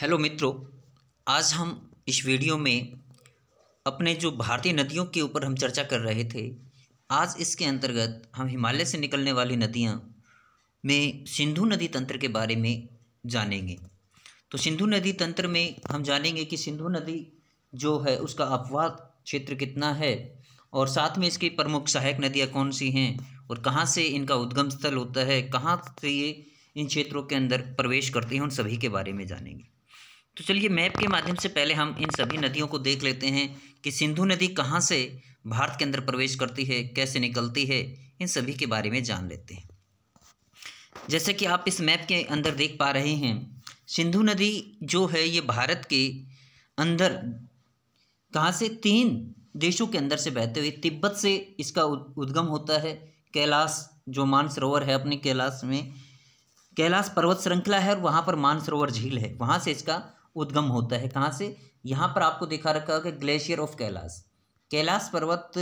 hello मित्रों आज हम इस वीडियो में अपने जो भारतीय नदियों के ऊपर हम चर्चा कर रहे थे आज इसके अंतर्गत हम हिमालय से निकलने वाली नदियाँ में सिंधु नदी तंत्र के बारे में जानेंगे तो सिंधु नदी तंत्र में हम जानेंगे कि सिंधु नदी जो है उसका अपवाद क्षेत्र कितना है और साथ में इसकी प्रमुख सहायक नदियाँ कौन सी हैं और कहाँ से इनका उद्गम स्थल होता है कहाँ से ये इन क्षेत्रों के अंदर प्रवेश करती हैं उन सभी के बारे में जानेंगे तो चलिए मैप के माध्यम से पहले हम इन सभी नदियों को देख लेते हैं कि सिंधु नदी कहाँ से भारत के अंदर प्रवेश करती है कैसे निकलती है इन सभी के बारे में जान लेते हैं जैसे कि आप इस मैप के अंदर देख पा रहे हैं सिंधु नदी जो है ये भारत के अंदर कहाँ से तीन देशों के अंदर से बहते हुए तिब्बत से इसका उद्गम होता है कैलाश जो मानसरोवर है अपने कैलाश में कैलाश पर्वत श्रृंखला है और वहाँ पर मानसरोवर झील है वहाँ से इसका उद्गम होता है कहाँ से यहाँ पर आपको दिखा रखा है ग्लेशियर ऑफ कैलाश कैलाश पर्वत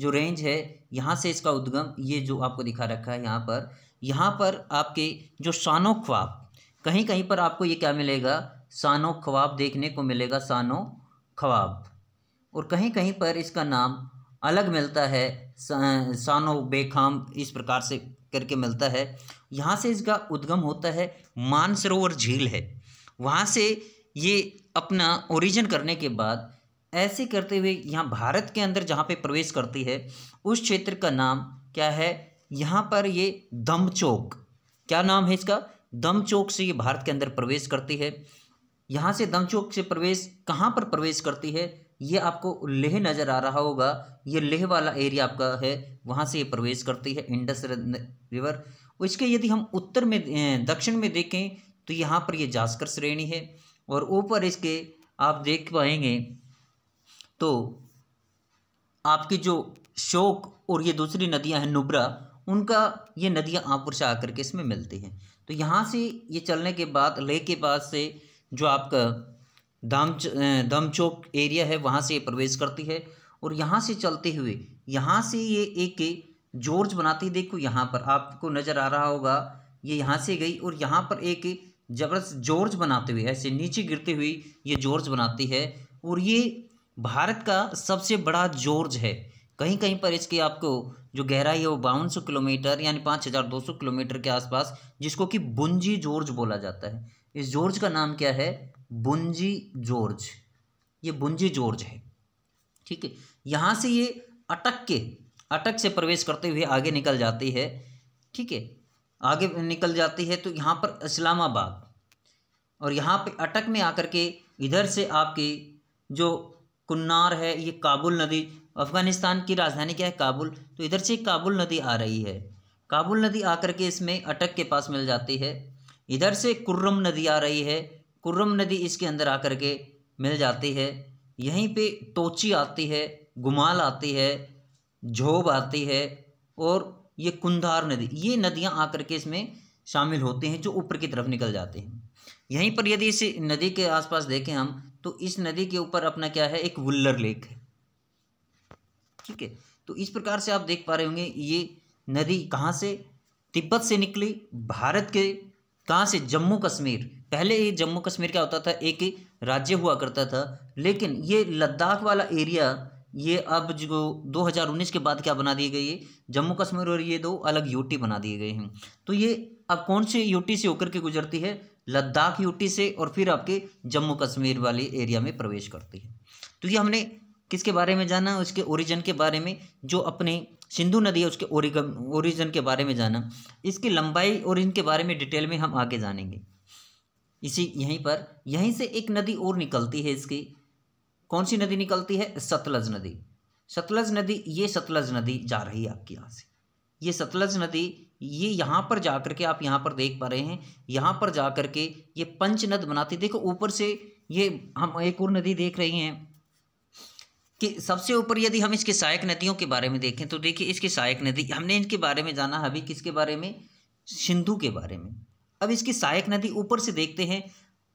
जो रेंज है यहाँ से इसका उद्गम ये जो आपको दिखा रखा है यहाँ पर यहाँ पर आपके जो सानो ख्वाब कहीं कहीं पर आपको ये क्या मिलेगा सानो ख्वाब देखने को मिलेगा सानो ख्वाब और कहीं कहीं पर इसका नाम अलग मिलता है सानो बेखाम इस प्रकार से करके मिलता है यहाँ से इसका उद्गम होता है मानसरोवर झील है वहाँ से ये अपना ओरिजिन करने के बाद ऐसे करते हुए यहाँ भारत के अंदर जहाँ पे प्रवेश करती है उस क्षेत्र का नाम क्या है यहाँ पर ये दम चौक क्या नाम है इसका दम चौक से ये भारत के अंदर प्रवेश करती है यहाँ से दम चौक से प्रवेश कहाँ पर प्रवेश करती है ये आपको लेह नज़र आ रहा होगा ये लेह वाला एरिया आपका है वहाँ से ये प्रवेश करती है इंडस रिवर इसके यदि हम उत्तर में दक्षिण में देखें तो यहाँ पर ये जास्कर श्रेणी है और ऊपर इसके आप देख पाएंगे तो आपकी जो शोक और ये दूसरी नदियां हैं नुब्रा उनका ये नदियां आपुर से आकर के इसमें मिलती हैं तो यहाँ से ये चलने के बाद ले के पास से जो आपका दाम दम चौक एरिया है वहाँ से ये प्रवेश करती है और यहाँ से चलते हुए यहाँ से ये एक जोर्ज बनाती है देखो यहाँ पर आपको नज़र आ रहा होगा ये यहाँ से गई और यहाँ पर एक जबरदस्त जोर्ज बनाते हुए ऐसे नीचे गिरते हुए ये जोर्ज बनाती है और ये भारत का सबसे बड़ा जोर्ज है कहीं कहीं पर इसकी आपको जो गहराई है वो बावन सौ किलोमीटर यानी पाँच हज़ार दो सौ किलोमीटर के आसपास जिसको कि बुंजी जोर्ज बोला जाता है इस जोर्ज का नाम क्या है बुंजी जोर्ज ये बुंजी जोर्ज है ठीक है यहाँ से ये अटक के अटक से प्रवेश करते हुए आगे निकल जाती है ठीक है आगे निकल जाती है तो यहाँ पर इस्लामाबाद और यहाँ पे अटक में आकर के इधर से आपकी जो कुन्नार है ये काबुल नदी अफ़गानिस्तान की राजधानी क्या है काबुल तो इधर से काबुल नदी आ रही है काबुल नदी आकर के इसमें अटक के पास मिल जाती है इधर से कुर्रम नदी आ रही है कुर्रम नदी इसके अंदर आकर के मिल जाती है यहीं पे तोची आती है गुमाल आती है झोब आती है और ये कुंधार नदी ये नदियाँ आकर के इसमें शामिल होते हैं जो ऊपर की तरफ निकल जाते हैं यहीं पर यदि इस नदी के आसपास देखें हम तो इस नदी के ऊपर अपना क्या है एक वुल्लर लेक है ठीक है तो इस प्रकार से आप देख पा रहे होंगे ये नदी कहाँ से तिब्बत से निकली भारत के कहाँ से जम्मू कश्मीर पहले ये जम्मू कश्मीर क्या होता था एक राज्य हुआ करता था लेकिन ये लद्दाख वाला एरिया ये अब जो 2019 के बाद क्या बना दिए गए ये जम्मू कश्मीर और ये दो अलग यूटी बना दिए गए हैं तो ये अब कौन से यूटी से होकर के गुजरती है लद्दाख यूटी से और फिर आपके जम्मू कश्मीर वाले एरिया में प्रवेश करती है तो ये हमने किसके बारे में जाना उसके ओरिजिन के बारे में जो अपने सिंधु नदी है उसके ओरिगम ओरिजिन के बारे में जाना इसकी लंबाई और इनके बारे में डिटेल में हम आगे जानेंगे इसी यहीं पर यहीं से एक नदी और निकलती है इसकी कौन सी नदी निकलती है सतलज नदी सतलज नदी ये सतलज नदी जा रही है आपके यहाँ से ये सतलज नदी ये यहाँ पर जा करके आप यहाँ पर देख पा रहे हैं यहाँ पर जा कर के ये पंचनद बनाती देखो ऊपर से ये हम एक और नदी देख रही हैं कि सबसे ऊपर यदि हम इसके सहायक नदियों के बारे में देखें तो देखिए इसकी सहायक नदी हमने इनके बारे में जाना अभी किसके बारे में सिंधु के बारे में अब इसकी सहायक नदी ऊपर से देखते हैं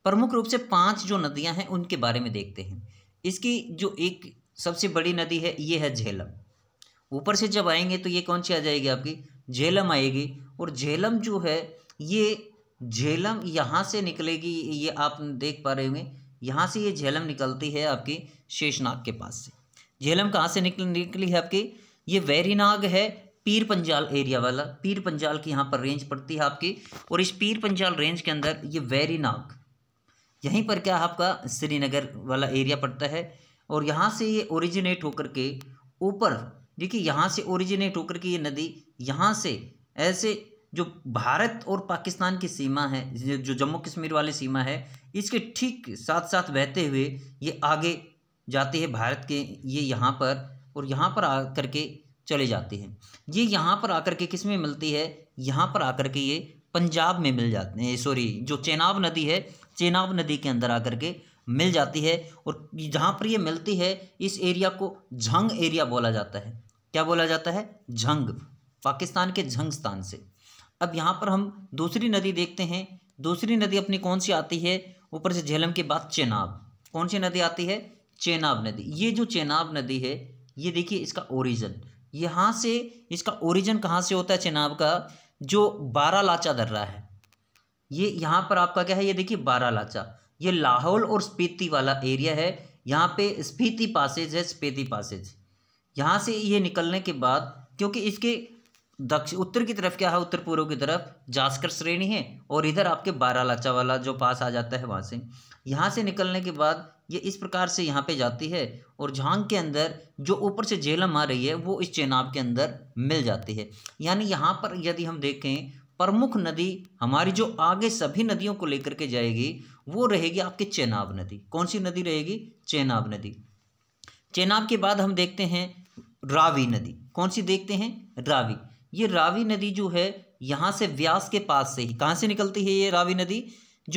प्रमुख रूप से पांच जो नदियां हैं उनके बारे में देखते हैं इसकी जो एक सबसे बड़ी नदी है ये है झेलम ऊपर से जब आएंगे तो ये कौन सी आ जाएगी आपकी झेलम आएगी और झेलम जो है ये झेलम यहाँ से निकलेगी ये आप देख पा रहे होंगे यहाँ से ये झेलम निकलती है आपकी शेषनाग के पास से झेलम कहाँ से निकल निकली है आपकी ये वैरीनाग है पीर पंजाल एरिया वाला पीर पंजाल की यहाँ पर रेंज पड़ती है आपकी और इस पीर पंजाल रेंज के अंदर ये वैरीनाग यहीं पर क्या आपका श्रीनगर वाला एरिया पड़ता है और यहाँ से ये ओरिजिनेट होकर के ऊपर देखिए यहाँ से ओरिजिनेट होकर के ये नदी यहाँ से ऐसे जो भारत और पाकिस्तान की सीमा है जो जम्मू कश्मीर वाली सीमा है इसके ठीक साथ साथ बहते हुए ये आगे जाती है भारत के ये यहाँ पर और यहाँ पर आ के चले जाते हैं ये यहाँ पर आकर के किस में मिलती है यहाँ पर आकर के ये पंजाब में मिल जाते हैं सॉरी जो चेनाब नदी है चेनाब नदी के अंदर आकर के मिल जाती है और जहाँ पर ये मिलती है इस एरिया को झंग एरिया बोला जाता है क्या बोला जाता है झंग पाकिस्तान के झंग स्थान से अब यहाँ पर हम दूसरी नदी देखते हैं दूसरी नदी अपनी कौन सी आती है ऊपर से झेलम के बाद चेनाब कौन सी नदी आती है चेनाब नदी ये जो चेनाब नदी है ये देखिए इसका ओरिजन यहाँ से इसका ओरिजन कहाँ से होता है चेनाब का जो बारह लाचा दर्रा है ये यहाँ पर आपका क्या है ये देखिए बारह लाचा ये लाहौल और स्पीति वाला एरिया है यहाँ पे स्पीति पासेज है स्पीति पासेज यहाँ से ये निकलने के बाद क्योंकि इसके दक्षिण उत्तर की तरफ क्या है उत्तर पूर्व की तरफ जास्कर श्रेणी है और इधर आपके बारह लाचा वाला जो पास आ जाता है वहाँ से यहाँ से निकलने के बाद ये इस प्रकार से यहाँ पे जाती है और झांग के अंदर जो ऊपर से झेलम आ रही है वो इस चेनाब के अंदर मिल जाती है यानी यहाँ पर यदि हम देखें प्रमुख नदी हमारी जो आगे सभी नदियों को लेकर के जाएगी वो रहेगी आपकी चेनाब नदी कौन सी नदी रहेगी चेनाब नदी चेनाब के बाद हम देखते हैं रावी नदी कौन सी देखते हैं रावी ये रावी नदी जो है यहाँ से व्यास के पास से ही कहाँ से निकलती है ये रावी नदी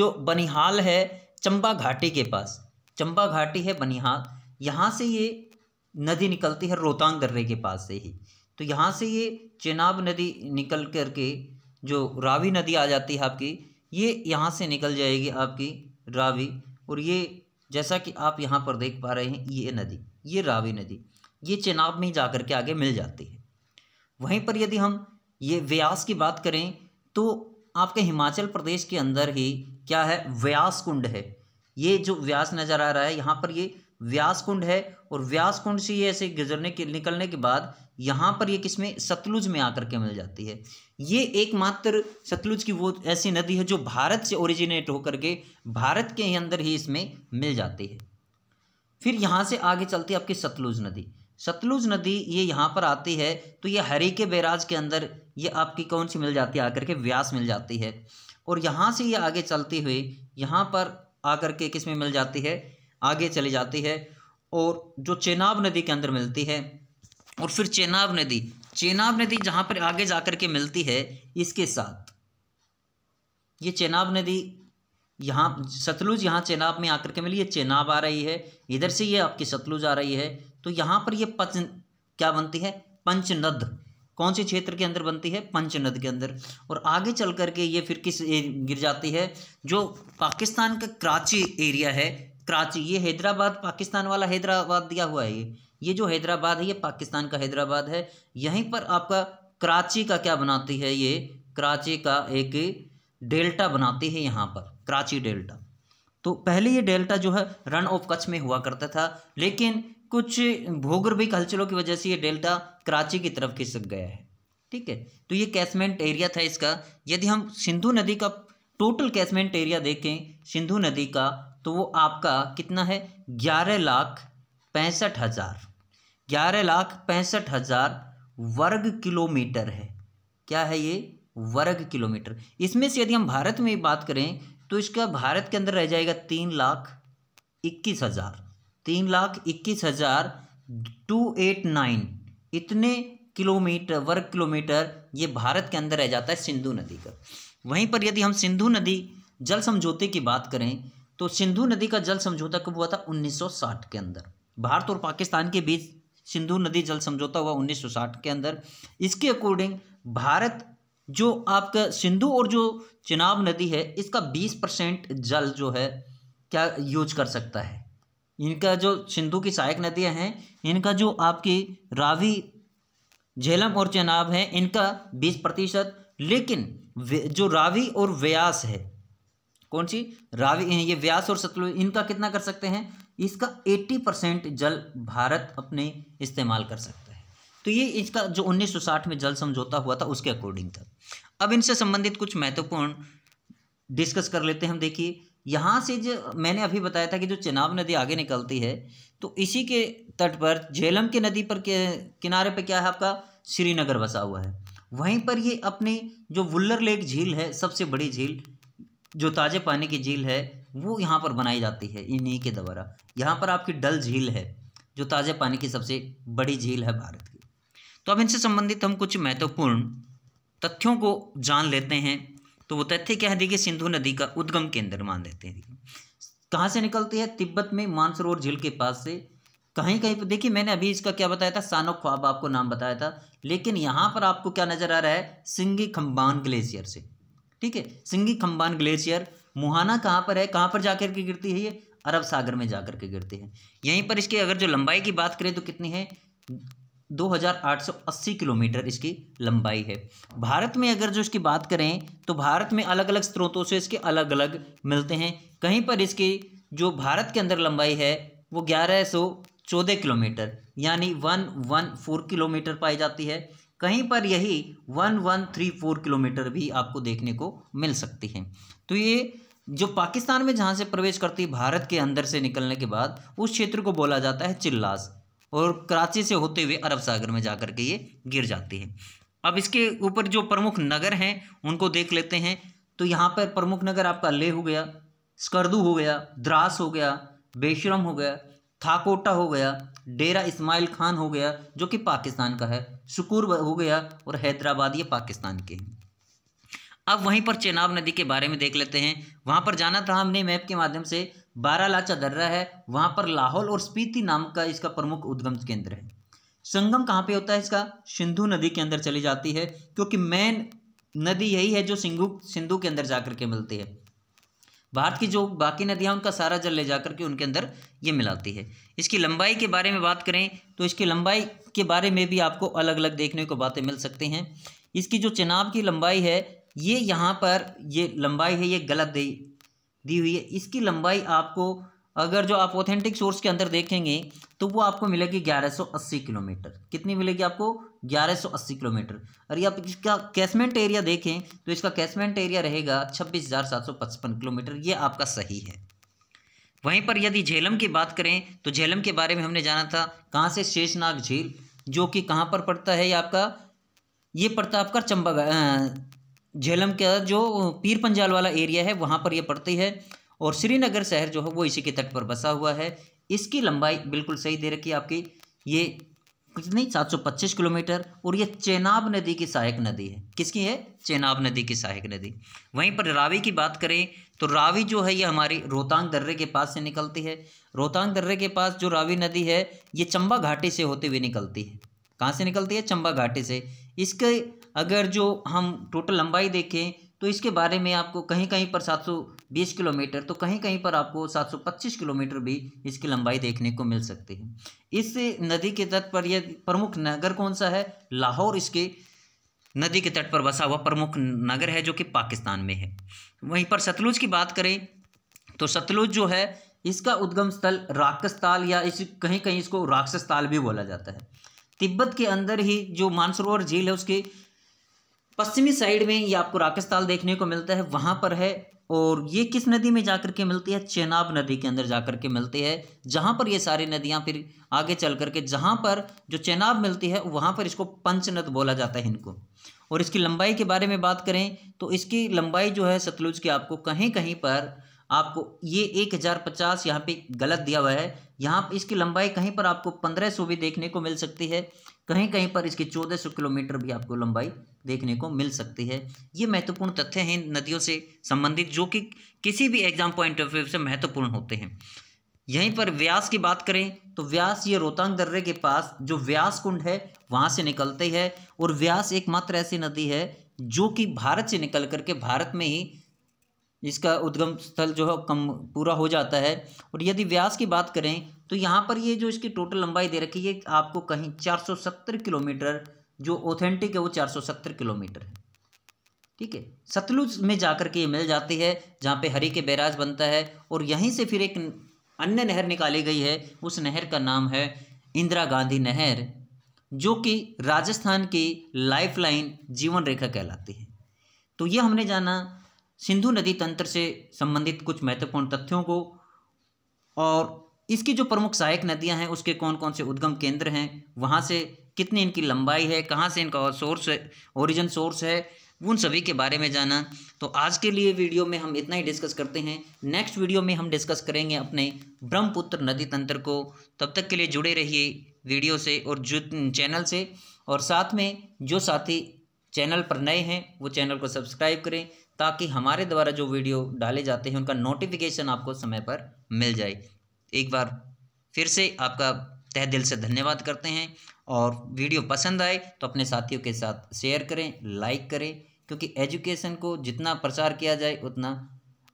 जो बनिहाल है चंबा घाटी के पास चंबा घाटी है बनिहाल यहाँ से ये नदी निकलती है रोहतांग दर्रे के पास से ही तो यहाँ से ये चेनाब नदी निकल करके जो रावी नदी आ जाती है आपकी ये यहाँ से निकल जाएगी आपकी रावी और ये जैसा कि आप यहाँ पर देख पा रहे हैं ये नदी ये रावी नदी ये चेनाब में जा कर के आगे मिल जाती है वहीं पर यदि हम ये व्यास की बात करें तो आपके हिमाचल प्रदेश के अंदर ही क्या है व्यास कुंड है ये जो व्यास नज़र आ रहा है यहाँ पर ये व्यास कुंड है और व्यास कुंड से ये ऐसे गुजरने के निकलने के बाद यहाँ पर ये किसमें सतलुज में आकर के मिल जाती है ये एकमात्र सतलुज की वो ऐसी नदी है जो भारत से ओरिजिनेट होकर के भारत के ही अंदर ही इसमें मिल जाती है फिर यहाँ से आगे चलती है आपकी सतलुज नदी सतलुज नदी ये यहाँ पर आती है तो ये हरी के बैराज के अंदर ये आपकी कौन सी मिल जाती है आकर के व्यास मिल जाती है और यहाँ से ये आगे चलती हुई यहाँ पर आकर के किस में मिल जाती है आगे चली जाती है और जो चेनाब नदी के अंदर मिलती है और फिर चेनाब नदी चेनाब नदी जहाँ पर आगे जा कर के मिलती है इसके साथ ये चेनाब नदी यहाँ सतलुज यहाँ चेनाब में आकर के मिली ये चेनाब आ रही है इधर से ये आपकी सतलुज आ रही है तो यहाँ पर ये पंच क्या बनती है पंचनद कौन से क्षेत्र के अंदर बनती है पंचनद के अंदर और आगे चल करके ये फिर किस गिर जाती है जो पाकिस्तान का कराची एरिया है कराची ये हैदराबाद पाकिस्तान वाला हैदराबाद दिया हुआ है ये ये जो हैदराबाद है ये पाकिस्तान का हैदराबाद है यहीं पर आपका कराची का क्या बनाती है ये कराची का एक डेल्टा बनाती है यहाँ पर कराची डेल्टा तो पहले ये डेल्टा जो है रन ऑफ कच्छ में हुआ करता था लेकिन कुछ भूगर्भिक हलचलों की वजह से ये डेल्टा कराची की तरफ खिसक गया है ठीक है तो ये कैसमेंट एरिया था इसका यदि हम सिंधु नदी का टोटल कैसमेंट एरिया देखें सिंधु नदी का तो वो आपका कितना है ग्यारह लाख पैंसठ हज़ार ग्यारह लाख पैंसठ हज़ार वर्ग किलोमीटर है क्या है ये वर्ग किलोमीटर इसमें से यदि हम भारत में बात करें तो इसका भारत के अंदर रह जाएगा तीन लाख इक्कीस हज़ार तीन लाख इक्कीस हज़ार टू एट नाइन इतने किलोमीटर वर्ग किलोमीटर ये भारत के अंदर रह जाता है सिंधु नदी का वहीं पर यदि हम सिंधु नदी जल समझौते की बात करें तो सिंधु नदी का जल समझौता कब हुआ था 1960 के अंदर भारत और पाकिस्तान के बीच सिंधु नदी जल समझौता हुआ 1960 के अंदर इसके अकॉर्डिंग भारत जो आपका सिंधु और जो चिनाब नदी है इसका 20 परसेंट जल जो है क्या यूज कर सकता है इनका जो सिंधु की सहायक नदियां हैं इनका जो आपकी रावी झेलम और चेनाब है इनका 20 प्रतिशत लेकिन जो रावी और व्यास है कौन सी रावी ये व्यास और सतलुज इनका कितना कर सकते हैं इसका 80 परसेंट जल भारत अपने इस्तेमाल कर सकता है तो ये इसका जो 1960 में जल समझौता हुआ था उसके अकॉर्डिंग था अब इनसे संबंधित कुछ महत्वपूर्ण डिस्कस कर लेते हैं हम देखिए यहाँ से जो मैंने अभी बताया था कि जो चेनाब नदी आगे निकलती है तो इसी के तट पर झेलम के नदी पर के किनारे पर क्या है आपका श्रीनगर बसा हुआ है वहीं पर ये अपने जो वुल्लर लेक झील है सबसे बड़ी झील जो ताज़े पानी की झील है वो यहाँ पर बनाई जाती है इन्हीं के द्वारा यहाँ पर आपकी डल झील है जो ताज़े पानी की सबसे बड़ी झील है भारत की तो अब इनसे संबंधित हम कुछ महत्वपूर्ण तथ्यों को जान लेते हैं तो वो तथ्य क्या है देखिए सिंधु नदी का उद्गम केंद्र मान लेते हैं कहाँ से निकलती है तिब्बत में मानसरोवर झील के पास से कहीं कहीं पर देखिए मैंने अभी इसका क्या बताया था सानो ख्वाब आपको नाम बताया था लेकिन यहाँ पर आपको क्या नज़र आ रहा है सिंगी खम्बान ग्लेशियर से ठीक है सिंगी खम्बान ग्लेशियर मुहाना कहाँ पर है कहाँ पर जाकर के गिरती है ये अरब सागर में जाकर के गिरती है यहीं पर इसकी अगर जो लंबाई की बात करें तो कितनी है 2880 किलोमीटर इसकी लंबाई है भारत में अगर जो इसकी बात करें तो भारत में अलग अलग स्रोतों से इसके अलग अलग मिलते हैं कहीं पर इसकी जो भारत के अंदर लंबाई है वो ग्यारह सौ चौदह किलोमीटर यानी वन वन फोर किलोमीटर पाई जाती है कहीं पर यही one one three four kilometre भी आपको देखने को मिल सकती है तो ये जो पाकिस्तान में जहाँ से प्रवेश करती है भारत के अंदर से निकलने के बाद उस क्षेत्र को बोला जाता है चिल्लास और कराची से होते हुए अरब सागर में जाकर के ये गिर जाती है अब इसके ऊपर जो प्रमुख नगर हैं उनको देख लेते हैं तो यहाँ पर प्रमुख नगर आपका ले हो गया स्कर्दू हो गया द्रास हो गया बेशरम हो गया थाकोटा हो गया डेरा इस्माइल खान हो गया जो कि पाकिस्तान का है शुकूर हो गया और हैदराबाद ये पाकिस्तान के हैं अब वहीं पर चेनाब नदी के बारे में देख लेते हैं वहाँ पर जाना था हमने मैप के माध्यम से बारह लाचा दर्रा है वहाँ पर लाहौल और स्पीति नाम का इसका प्रमुख उद्गम केंद्र है संगम कहाँ पे होता है इसका सिंधु नदी के अंदर चली जाती है क्योंकि मेन नदी यही है जो सिंधु सिंधु के अंदर जाकर के मिलती है भारत की जो बाकी नदियाँ उनका सारा जल ले जा करके उनके अंदर ये मिलाती है इसकी लंबाई के बारे में बात करें तो इसकी लंबाई के बारे में भी आपको अलग अलग देखने को बातें मिल सकती हैं इसकी जो चिनाब की लंबाई है ये यहाँ पर ये लंबाई है ये गलत दी दी हुई है इसकी लंबाई आपको अगर जो आप ऑथेंटिक सोर्स के अंदर देखेंगे तो वो आपको मिलेगी 1180 किलोमीटर कितनी मिलेगी आपको 1180 किलोमीटर अरे आप इसका कैसमेंट एरिया देखें तो इसका कैसमेंट एरिया रहेगा 26,755 किलोमीटर ये आपका सही है वहीं पर यदि झेलम की बात करें तो झेलम के बारे में हमने जाना था कहाँ से शेषनाग झील जो कि कहाँ पर पड़ता है ये आपका ये पड़ता आपका चंबा झेलम का जो पीर पंजाल वाला एरिया है वहाँ पर यह पड़ती है और श्रीनगर शहर जो है वो इसी के तट पर बसा हुआ है इसकी लंबाई बिल्कुल सही दे रखी है आपकी ये कितनी 725 किलोमीटर और ये चेनाब नदी की सहायक नदी है किसकी है चेनाब नदी की सहायक नदी वहीं पर रावी की बात करें तो रावी जो है ये हमारी रोहतांग दर्रे के पास से निकलती है रोहतांग दर्रे के पास जो रावी नदी है ये चंबा घाटी से होती हुई निकलती है कहाँ से निकलती है चंबा घाटी से इसके अगर जो हम टोटल लंबाई देखें तो इसके बारे में आपको कहीं कहीं पर सात सौ बीस किलोमीटर तो कहीं कहीं पर आपको सात सौ पच्चीस किलोमीटर भी इसकी लंबाई देखने को मिल सकती है इस नदी के तट पर यह प्रमुख नगर कौन सा है लाहौर इसके नदी के तट पर बसा हुआ प्रमुख नगर है जो कि पाकिस्तान में है वहीं पर सतलुज की बात करें तो सतलुज जो है इसका उद्गम स्थल राक्षस ताल या इस कहीं कहीं इसको राक्षस ताल भी बोला जाता है तिब्बत के अंदर ही जो मानसरोवर झील है उसके पश्चिमी साइड में ये आपको राक्षस ताल देखने को मिलता है वहाँ पर है और ये किस नदी में जाकर के मिलती है चेनाब नदी के अंदर जाकर के मिलती है जहाँ पर ये सारी नदियाँ फिर आगे चल करके जहाँ पर जो चेनाब मिलती है वहाँ पर इसको पंचनद बोला जाता है इनको और इसकी लंबाई के बारे में बात करें तो इसकी लंबाई जो है सतलुज की आपको कहीं कहीं पर आपको ये एक हज़ार पचास यहाँ पर गलत दिया हुआ है यहाँ इसकी लंबाई कहीं पर आपको पंद्रह सौ भी देखने को मिल सकती है कहीं कहीं पर इसकी 1400 किलोमीटर भी आपको लंबाई देखने को मिल सकती है ये महत्वपूर्ण तथ्य हैं नदियों से संबंधित जो कि किसी भी एग्जाम पॉइंट ऑफ व्यू से महत्वपूर्ण होते हैं यहीं पर व्यास की बात करें तो व्यास ये रोहतांग दर्रे के पास जो व्यास कुंड है वहाँ से निकलते है और व्यास एकमात्र ऐसी नदी है जो कि भारत से निकल करके भारत में ही इसका उद्गम स्थल जो है कम पूरा हो जाता है और यदि व्यास की बात करें तो यहाँ पर ये जो इसकी टोटल लंबाई दे रखी है आपको कहीं 470 किलोमीटर जो ऑथेंटिक है वो 470 किलोमीटर है ठीक है सतलुज में जाकर के ये मिल जाती है जहाँ पे हरी के बैराज बनता है और यहीं से फिर एक अन्य नहर निकाली गई है उस नहर का नाम है इंदिरा गांधी नहर जो कि राजस्थान की लाइफलाइन जीवन रेखा कहलाती है तो ये हमने जाना सिंधु नदी तंत्र से संबंधित कुछ महत्वपूर्ण तथ्यों को और इसकी जो प्रमुख सहायक नदियां हैं उसके कौन कौन से उद्गम केंद्र हैं वहाँ से कितनी इनकी लंबाई है कहाँ से इनका सोर्स ओरिजिन सोर्स है उन सभी के बारे में जाना तो आज के लिए वीडियो में हम इतना ही डिस्कस करते हैं नेक्स्ट वीडियो में हम डिस्कस करेंगे अपने ब्रह्मपुत्र नदी तंत्र को तब तक के लिए जुड़े रहिए वीडियो से और जो चैनल से और साथ में जो साथी चैनल पर नए हैं वो चैनल को सब्सक्राइब करें ताकि हमारे द्वारा जो वीडियो डाले जाते हैं उनका नोटिफिकेशन आपको समय पर मिल जाए एक बार फिर से आपका तह दिल से धन्यवाद करते हैं और वीडियो पसंद आए तो अपने साथियों के साथ शेयर करें लाइक करें क्योंकि एजुकेशन को जितना प्रचार किया जाए उतना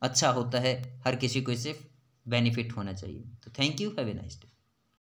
अच्छा होता है हर किसी को इससे बेनिफिट होना चाहिए तो thank you have a nice day